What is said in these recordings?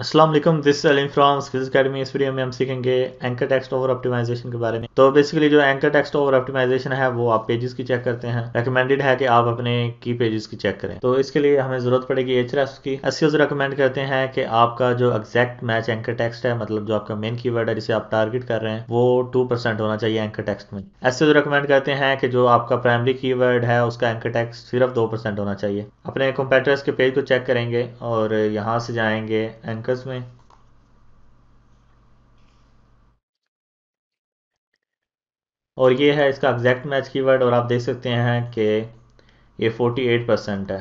Aslam this Aleem from physics academy इस video में हम सीखेंगे एंकर टेक्स्ट ओवर ऑप्टिमाइजेशन के बारे में तो बेसिकली जो एंकर टेक्स्ट ओवर ऑप्टिमाइजेशन है वो आप पेजेस की चेक करते हैं रेकमेंडेड है कि आप अपने की पेजेस की चेक करें तो इसके लिए हमें जरूरत पड़ेगी एच की एस रिकमेंड करते हैं कि आपका जो एग्जैक्ट मैच एंकर टेक्स्ट है मतलब जो आपका मेन की है जिसे आप टारगेट कर रहे हैं वो टू होना चाहिए एंकर टेक्स्ट में एस रिकमेंड करते हैं कि जो आपका प्राइमरी की है उसका एंकर टेक्स्ट सिर्फ दो होना चाहिए अपने कंपेटर्स के पेज को चेक करेंगे और यहाँ से जाएंगे बैंकर्स में और ये है इसका एग्जैक्ट मैच कीवर्ड और आप देख सकते हैं कि ये 48 परसेंट है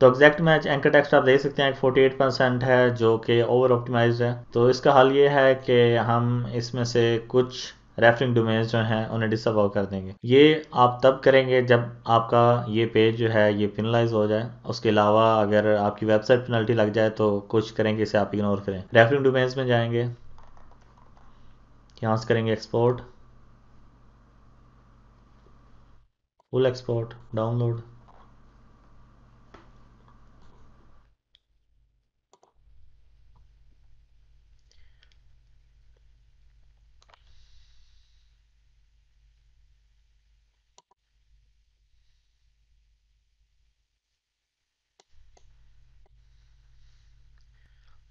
तो एग्जैक्ट मैच एंकर टेक्स्ट आप देख सकते हैं 48 परसेंट है जो कि ओवर ऑप्टिमाइज्ड है तो इसका हल ये है कि हम इसमें से कुछ रेफरिंग डोमेन्स जो हैं उन्हें डिसअबाउ कर देंगे ये आप तब करेंगे जब आपका ये पेज जो है ये पिनलाइज हो जाए उसके अलावा अगर आपकी वेबसाइट पेनल्टी लग जाए तो कुछ करेंगे इसे आप इग्नोर करें रेफरिंग डोमेन्स में जाएंगे यहाँ से करेंगे एक्सपोर्ट फुल एक्सपोर्ट डाउनलोड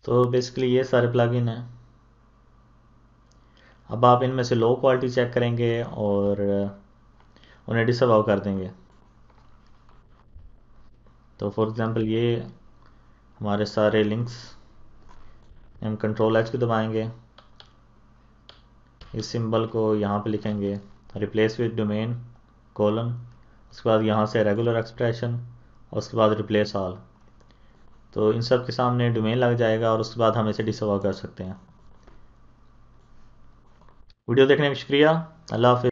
तो बेसिकली ये सारे प्लगइन हैं अब आप इनमें से लो क्वालिटी चेक करेंगे और uh, उन्हें डिसअलाउ कर देंगे तो फॉर एग्ज़ाम्पल ये हमारे सारे लिंक्स हम कंट्रोल एच को दबाएंगे इस सिंबल को यहाँ पे लिखेंगे रिप्लेस विद डोमेन कॉलन उसके बाद यहाँ से रेगुलर एक्सप्रेशन और उसके बाद रिप्लेस ऑल तो इन सब के सामने डोमेन लग जाएगा और उसके बाद हम इसे डिसवा कर सकते हैं वीडियो देखने का शुक्रिया अल्लाह हाफि